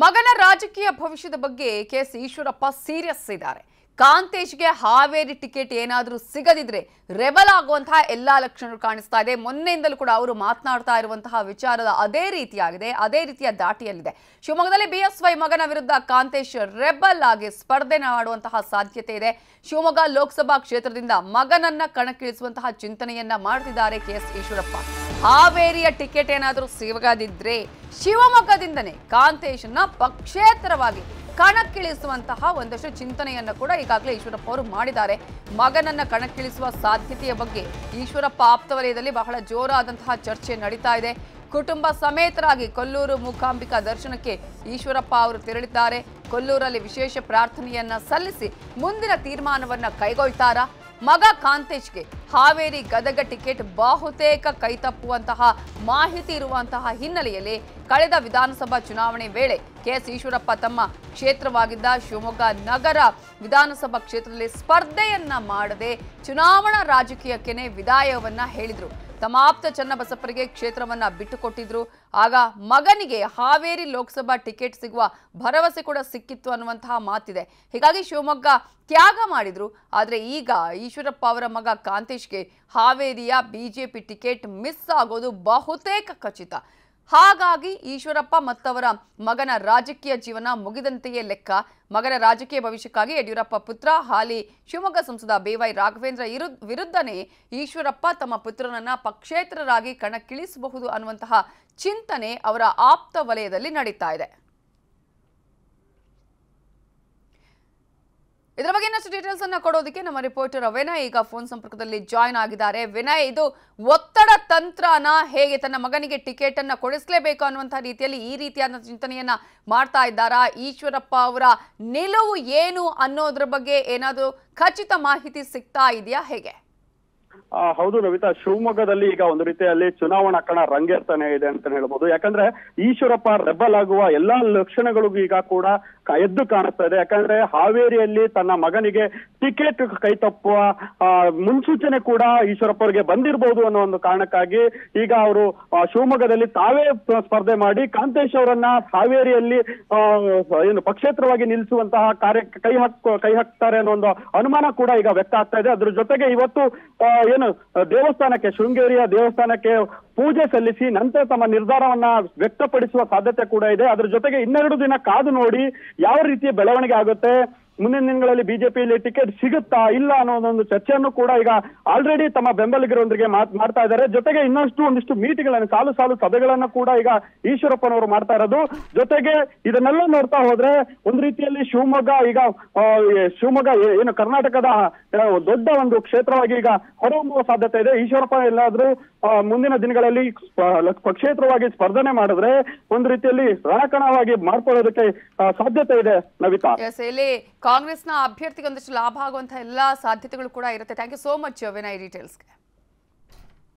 ಮಗನ ರಾಜಕೀಯ ಭವಿಷ್ಯದ ಬಗ್ಗೆ ಕೆ ಎಸ್ ಈಶ್ವರಪ್ಪ ಸೀರಿಯಸ್ ಇದ್ದಾರೆ ಕಾಂತೇಶ್ಗೆ ಹಾವೇರಿ ಟಿಕೆಟ್ ಏನಾದರೂ ಸಿಗದಿದ್ರೆ ರೆಬಲ್ ಆಗುವಂತಹ ಎಲ್ಲಾ ಲಕ್ಷಣಗಳು ಕಾಣಿಸ್ತಾ ಇದೆ ಮೊನ್ನೆಯಿಂದಲೂ ಕೂಡ ಅವರು ಮಾತನಾಡ್ತಾ ಇರುವಂತಹ ವಿಚಾರದ ಅದೇ ರೀತಿಯಾಗಿದೆ ಅದೇ ರೀತಿಯ ದಾಟಿಯಲ್ಲಿದೆ ಶಿವಮೊಗ್ಗದಲ್ಲಿ ವೈ ಮಗನ ವಿರುದ್ಧ ಕಾಂತೇಶ್ ರೆಬಲ್ ಆಗಿ ಸ್ಪರ್ಧೆ ಮಾಡುವಂತಹ ಸಾಧ್ಯತೆ ಇದೆ ಶಿವಮೊಗ್ಗ ಲೋಕಸಭಾ ಕ್ಷೇತ್ರದಿಂದ ಮಗನನ್ನ ಕಣಕ್ಕಿಳಿಸುವಂತಹ ಚಿಂತನೆಯನ್ನ ಮಾಡ್ತಿದ್ದಾರೆ ಕೆ ಎಸ್ ಈಶ್ವರಪ್ಪ ಹಾವೇರಿಯ ಟಿಕೆಟ್ ಏನಾದರೂ ಸಿಗದಿದ್ರೆ ಶಿವಮೊಗ್ಗದಿಂದನೇ ಕಾಂತೇಶನ ಪಕ್ಷೇತರವಾಗಿ ಕಣಕ್ಕಿಳಿಸುವಂತಹ ಒಂದಷ್ಟು ಚಿಂತನೆಯನ್ನು ಕೂಡ ಈಗಾಗಲೇ ಈಶ್ವರಪ್ಪ ಅವರು ಮಾಡಿದ್ದಾರೆ ಮಗನನ್ನ ಕಣಕ್ಕಿಳಿಸುವ ಸಾಧ್ಯತೆಯ ಬಗ್ಗೆ ಈಶ್ವರಪ್ಪ ಆಪ್ತ ವಲಯದಲ್ಲಿ ಬಹಳ ಜೋರಾದಂತಹ ಚರ್ಚೆ ನಡೀತಾ ಇದೆ ಕುಟುಂಬ ಸಮೇತರಾಗಿ ಕೊಲ್ಲೂರು ಮೂಕಾಂಬಿಕಾ ದರ್ಶನಕ್ಕೆ ಈಶ್ವರಪ್ಪ ಅವರು ತೆರಳಿದ್ದಾರೆ ಕೊಲ್ಲೂರಲ್ಲಿ ವಿಶೇಷ ಪ್ರಾರ್ಥನೆಯನ್ನ ಸಲ್ಲಿಸಿ ಮುಂದಿನ ತೀರ್ಮಾನವನ್ನು ಕೈಗೊಳ್ತಾರಾ ಮಗ ಕಾಂತೇಶ್ಗೆ ಹಾವೇರಿ ಗದಗ ಟಿಕೆಟ್ ಬಹುತೇಕ ಕೈತಪ್ಪುವಂತಹ ಮಾಹಿತಿ ಇರುವಂತಹ ಹಿನ್ನೆಲೆಯಲ್ಲಿ ಕಳೆದ ವಿಧಾನಸಭಾ ಚುನಾವಣೆ ವೇಳೆ ಕೆಎಸ್ ಈಶ್ವರಪ್ಪ ತಮ್ಮ ಕ್ಷೇತ್ರವಾಗಿದ್ದ ಶಿವಮೊಗ್ಗ ನಗರ ವಿಧಾನಸಭಾ ಕ್ಷೇತ್ರದಲ್ಲಿ ಸ್ಪರ್ಧೆಯನ್ನ ಮಾಡದೆ ಚುನಾವಣಾ ರಾಜಕೀಯಕ್ಕೆನೆ ವಿದಾಯವನ್ನ ಹೇಳಿದರು ತಮ್ಮ ಆಪ್ತ ಚನ್ನಬಸಪ್ಪರಿಗೆ ಕ್ಷೇತ್ರವನ್ನ ಬಿಟ್ಟುಕೊಟ್ಟಿದ್ರು ಆಗ ಮಗನಿಗೆ ಹಾವೇರಿ ಲೋಕಸಭಾ ಟಿಕೆಟ್ ಸಿಗುವ ಭರವಸೆ ಕೂಡ ಸಿಕ್ಕಿತ್ತು ಅನ್ನುವಂತಹ ಮಾತಿದೆ ಹೀಗಾಗಿ ಶಿವಮೊಗ್ಗ ತ್ಯಾಗ ಮಾಡಿದ್ರು ಆದರೆ ಈಗ ಈಶ್ವರಪ್ಪ ಅವರ ಮಗ ಕಾಂತೇಶ್ಗೆ ಹಾವೇರಿಯ ಬಿಜೆಪಿ ಟಿಕೆಟ್ ಮಿಸ್ ಆಗೋದು ಬಹುತೇಕ ಖಚಿತ ಹಾಗಾಗಿ ಈಶ್ವರಪ್ಪ ಮತ್ತವರ ಮಗನ ರಾಜಕೀಯ ಜೀವನ ಮುಗಿದಂತೆಯೇ ಲೆಕ್ಕ ಮಗನ ರಾಜಕೀಯ ಭವಿಷ್ಯಕ್ಕಾಗಿ ಯಡಿಯೂರಪ್ಪ ಪುತ್ರ ಹಾಲಿ ಶಿವಮೊಗ್ಗ ಸಂಸದ ಬಿವೈ ರಾಘವೇಂದ್ರ ಇರು ವಿರುದ್ಧನೇ ಈಶ್ವರಪ್ಪ ತಮ್ಮ ಪುತ್ರನನ್ನ ಪಕ್ಷೇತರರಾಗಿ ಕಣಕ್ಕಿಳಿಸಬಹುದು ಅನ್ನುವಂತಹ ಚಿಂತನೆ ಅವರ ಆಪ್ತ ವಲಯದಲ್ಲಿ ನಡೀತಾ ಇದೆ ಇದರ ಬಗ್ಗೆ ಇನ್ನಷ್ಟು ಡೀಟೇಲ್ಸ್ ಅನ್ನ ಕೊಡೋದಕ್ಕೆ ನಮ್ಮ ರಿಪೋರ್ಟರ್ ವಿನಯ್ ಈಗ ಫೋನ್ ಸಂಪರ್ಕದಲ್ಲಿ ಜಾಯ್ನ್ ಆಗಿದ್ದಾರೆ ವಿನಯ್ ಇದು ಒತ್ತಡ ತಂತ್ರನ ಹೇಗೆ ತನ್ನ ಮಗನಿಗೆ ಟಿಕೆಟ್ ಅನ್ನ ಕೊಡಿಸಲೇಬೇಕು ಅನ್ನುವಂತಹ ರೀತಿಯಲ್ಲಿ ಈ ರೀತಿಯಾದ ಚಿಂತನೆಯನ್ನ ಮಾಡ್ತಾ ಇದ್ದಾರಾ ಈಶ್ವರಪ್ಪ ಅವರ ನಿಲುವು ಏನು ಅನ್ನೋದ್ರ ಬಗ್ಗೆ ಏನಾದರೂ ಖಚಿತ ಮಾಹಿತಿ ಸಿಗ್ತಾ ಇದೆಯಾ ಹೇಗೆ ಹೌದು ರವಿತಾ ಶಿವಮೊಗ್ಗದಲ್ಲಿ ಈಗ ಒಂದು ರೀತಿಯಲ್ಲಿ ಚುನಾವಣಾ ಕಣ ರಂಗೇರ್ತಾನೆ ಇದೆ ಅಂತ ಹೇಳ್ಬೋದು ಯಾಕಂದ್ರೆ ಈಶ್ವರಪ್ಪ ರೆಬಲ್ ಆಗುವ ಎಲ್ಲಾ ಲಕ್ಷಣಗಳಿಗೂ ಈಗ ಕೂಡ ಎದ್ದು ಕಾಣಿಸ್ತಾ ಇದೆ ಯಾಕಂದ್ರೆ ಹಾವೇರಿಯಲ್ಲಿ ತನ್ನ ಮಗನಿಗೆ ಟಿಕೆಟ್ ಕೈ ತಪ್ಪುವ ಮುನ್ಸೂಚನೆ ಕೂಡ ಈಶ್ವರಪ್ಪ ಅವರಿಗೆ ಬಂದಿರಬಹುದು ಅನ್ನೋ ಒಂದು ಕಾರಣಕ್ಕಾಗಿ ಈಗ ಅವರು ಶಿವಮೊಗ್ಗದಲ್ಲಿ ತಾವೇ ಸ್ಪರ್ಧೆ ಮಾಡಿ ಕಾಂತೇಶ್ ಅವರನ್ನ ಹಾವೇರಿಯಲ್ಲಿ ಏನು ಪಕ್ಷೇತ್ರವಾಗಿ ನಿಲ್ಲಿಸುವಂತಹ ಕಾರ್ಯ ಕೈ ಹಾಕ್ ಕೈ ಹಾಕ್ತಾರೆ ಅನ್ನೋ ಒಂದು ಅನುಮಾನ ಕೂಡ ಈಗ ವ್ಯಕ್ತ ಆಗ್ತಾ ಇದೆ ಅದ್ರ ಜೊತೆಗೆ ಇವತ್ತು ಏನು ದೇವಸ್ಥಾನಕ್ಕೆ ಶೃಂಗೇರಿಯ ದೇವಸ್ಥಾನಕ್ಕೆ ಪೂಜೆ ಸಲ್ಲಿಸಿ ನಂತರ ತಮ್ಮ ನಿರ್ಧಾರವನ್ನ ವ್ಯಕ್ತಪಡಿಸುವ ಸಾಧ್ಯತೆ ಕೂಡ ಇದೆ ಅದ್ರ ಜೊತೆಗೆ ಇನ್ನೆರಡು ದಿನ ಕಾದು ನೋಡಿ ಯಾವ ರೀತಿಯ ಬೆಳವಣಿಗೆ ಆಗುತ್ತೆ ಮುಂದಿನ ದಿನಗಳಲ್ಲಿ ಬಿಜೆಪಿಯಲ್ಲಿ ಟಿಕೆಟ್ ಸಿಗುತ್ತಾ ಇಲ್ಲ ಅನ್ನೋದೊಂದು ಚರ್ಚೆಯನ್ನು ಕೂಡ ಈಗ ಆಲ್ರೆಡಿ ತಮ್ಮ ಬೆಂಬಲಿಗರೊಂದಿಗೆ ಮಾಡ್ತಾ ಇದ್ದಾರೆ ಜೊತೆಗೆ ಇನ್ನಷ್ಟು ಒಂದಿಷ್ಟು ಮೀಟಿಂಗ್ಗಳನ್ನು ಸಾಲು ಸಾಲು ಸಭೆಗಳನ್ನ ಕೂಡ ಈಗ ಈಶ್ವರಪ್ಪನವರು ಮಾಡ್ತಾ ಇರೋದು ಜೊತೆಗೆ ಇದನ್ನೆಲ್ಲ ನೋಡ್ತಾ ಹೋದ್ರೆ ಒಂದು ರೀತಿಯಲ್ಲಿ ಶಿವಮೊಗ್ಗ ಈಗ ಶಿವಮೊಗ್ಗ ಏನು ಕರ್ನಾಟಕದ ದೊಡ್ಡ ಒಂದು ಕ್ಷೇತ್ರವಾಗಿ ಈಗ ಹೊರಹೊಮ್ಮುವ ಸಾಧ್ಯತೆ ಇದೆ ಈಶ್ವರಪ್ಪ ಎಲ್ಲಾದ್ರೂ ಮುಂದಿನ ದಿನಗಳಲ್ಲಿ ಪಕ್ಷೇತರವಾಗಿ ಸ್ಪರ್ಧನೆ ಮಾಡಿದ್ರೆ ಒಂದು ರೀತಿಯಲ್ಲಿ ರಣಕಣವಾಗಿ ಮಾಡ್ಕೊಳ್ಳೋದಕ್ಕೆ ಸಾಧ್ಯತೆ ಇದೆ ನವಿತಾ ಇಲ್ಲಿ ಕಾಂಗ್ರೆಸ್ನ ಅಭ್ಯರ್ಥಿಗೆ ಒಂದಷ್ಟು ಲಾಭ ಆಗುವಂತಹ ಎಲ್ಲಾ ಸಾಧ್ಯತೆಗಳು ಕೂಡ ಇರುತ್ತೆ thank you so much Vinay ಡೀಟೇಲ್ಸ್ಗೆ